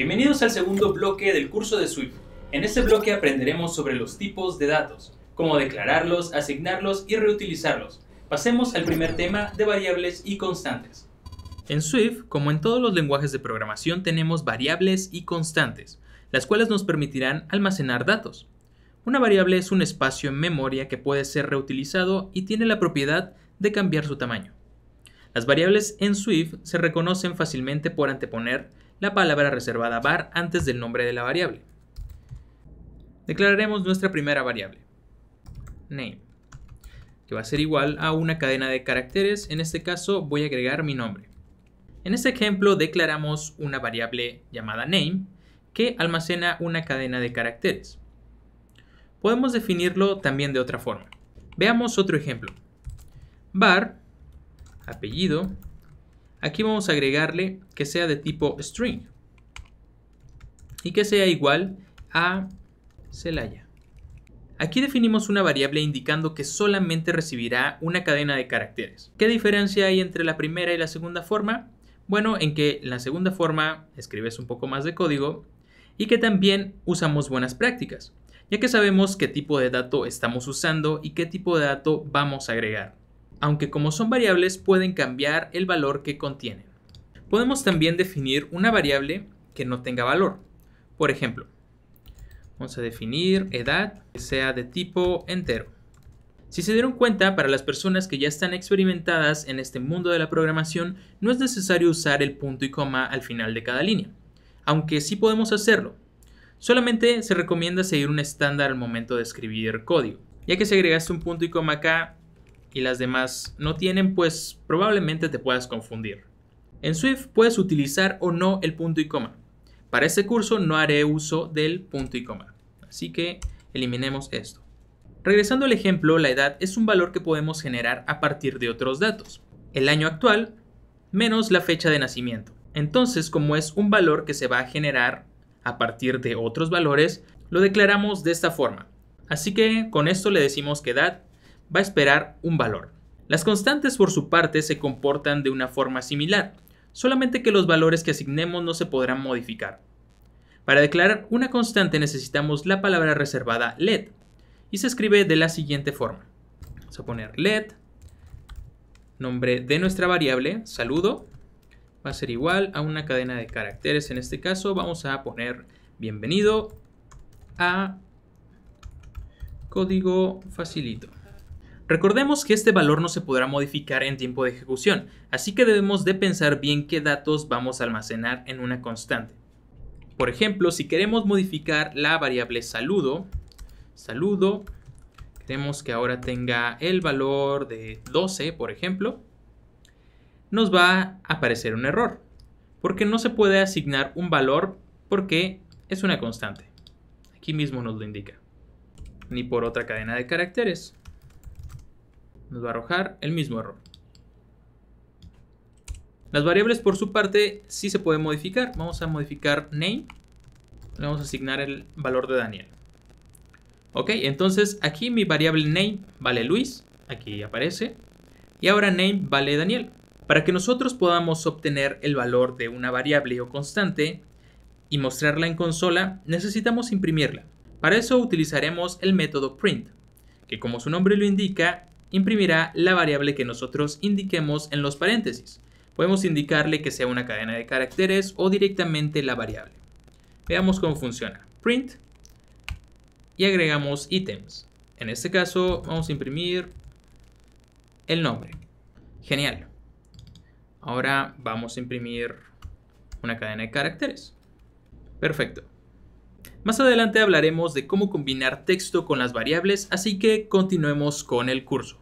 Bienvenidos al segundo bloque del curso de Swift. En este bloque aprenderemos sobre los tipos de datos, cómo declararlos, asignarlos y reutilizarlos. Pasemos al primer tema de variables y constantes. En Swift, como en todos los lenguajes de programación, tenemos variables y constantes, las cuales nos permitirán almacenar datos. Una variable es un espacio en memoria que puede ser reutilizado y tiene la propiedad de cambiar su tamaño. Las variables en Swift se reconocen fácilmente por anteponer la palabra reservada var antes del nombre de la variable. Declararemos nuestra primera variable, name, que va a ser igual a una cadena de caracteres, en este caso voy a agregar mi nombre. En este ejemplo declaramos una variable llamada name que almacena una cadena de caracteres. Podemos definirlo también de otra forma. Veamos otro ejemplo. Bar, apellido, Aquí vamos a agregarle que sea de tipo string y que sea igual a Celaya. Aquí definimos una variable indicando que solamente recibirá una cadena de caracteres. ¿Qué diferencia hay entre la primera y la segunda forma? Bueno, en que la segunda forma escribes un poco más de código y que también usamos buenas prácticas, ya que sabemos qué tipo de dato estamos usando y qué tipo de dato vamos a agregar aunque como son variables pueden cambiar el valor que contienen. Podemos también definir una variable que no tenga valor. Por ejemplo, vamos a definir edad que sea de tipo entero. Si se dieron cuenta, para las personas que ya están experimentadas en este mundo de la programación, no es necesario usar el punto y coma al final de cada línea, aunque sí podemos hacerlo. Solamente se recomienda seguir un estándar al momento de escribir código. Ya que si agregaste un punto y coma acá, y las demás no tienen, pues probablemente te puedas confundir. En Swift puedes utilizar o no el punto y coma. Para este curso no haré uso del punto y coma, así que eliminemos esto. Regresando al ejemplo, la edad es un valor que podemos generar a partir de otros datos. El año actual menos la fecha de nacimiento. Entonces, como es un valor que se va a generar a partir de otros valores, lo declaramos de esta forma. Así que con esto le decimos que edad va a esperar un valor. Las constantes por su parte se comportan de una forma similar, solamente que los valores que asignemos no se podrán modificar. Para declarar una constante necesitamos la palabra reservada LED y se escribe de la siguiente forma. Vamos a poner LED, nombre de nuestra variable, saludo, va a ser igual a una cadena de caracteres. En este caso vamos a poner bienvenido a código facilito. Recordemos que este valor no se podrá modificar en tiempo de ejecución, así que debemos de pensar bien qué datos vamos a almacenar en una constante. Por ejemplo, si queremos modificar la variable saludo, saludo, queremos que ahora tenga el valor de 12, por ejemplo, nos va a aparecer un error, porque no se puede asignar un valor porque es una constante. Aquí mismo nos lo indica, ni por otra cadena de caracteres nos va a arrojar el mismo error. Las variables por su parte sí se pueden modificar. Vamos a modificar name. Le vamos a asignar el valor de Daniel. Ok, entonces aquí mi variable name vale Luis. Aquí aparece. Y ahora name vale Daniel. Para que nosotros podamos obtener el valor de una variable o constante y mostrarla en consola, necesitamos imprimirla. Para eso utilizaremos el método print, que como su nombre lo indica, imprimirá la variable que nosotros indiquemos en los paréntesis. Podemos indicarle que sea una cadena de caracteres o directamente la variable. Veamos cómo funciona. Print y agregamos ítems. En este caso vamos a imprimir el nombre. Genial. Ahora vamos a imprimir una cadena de caracteres. Perfecto. Más adelante hablaremos de cómo combinar texto con las variables, así que continuemos con el curso.